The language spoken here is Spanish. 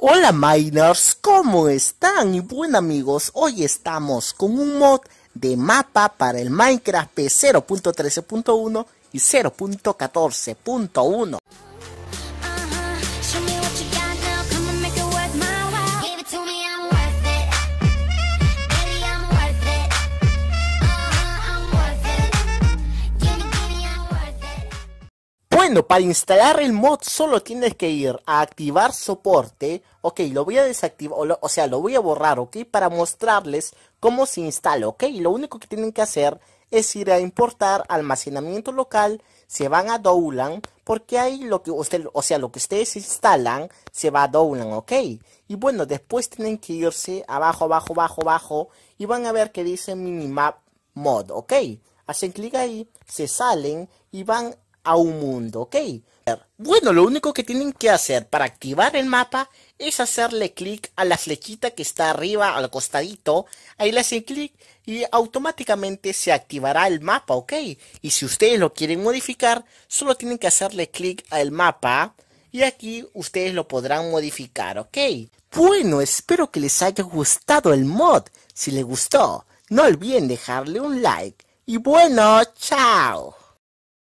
Hola miners, ¿cómo están? Y bueno amigos, hoy estamos con un mod de mapa para el Minecraft 0131 y 0.14.1. Bueno, para instalar el mod solo tienes que ir a activar soporte. Ok, lo voy a desactivar, o, sea, lo voy a borrar, ok, para mostrarles cómo se instala, ok. Lo único que tienen que hacer es ir a importar almacenamiento local, se van a Dowland, porque ahí lo que usted, o sea, lo que ustedes instalan se va a Dowland, ok. Y bueno, después tienen que irse abajo, abajo, abajo, abajo, y van a ver que dice minimap mod, ok. Hacen clic ahí, se salen y van a un mundo, ¿ok? Bueno, lo único que tienen que hacer para activar el mapa es hacerle clic a la flechita que está arriba al costadito. Ahí le hacen clic y automáticamente se activará el mapa, ¿ok? Y si ustedes lo quieren modificar, solo tienen que hacerle clic al mapa y aquí ustedes lo podrán modificar, ¿ok? Bueno, espero que les haya gustado el mod. Si les gustó, no olviden dejarle un like. Y bueno, chao.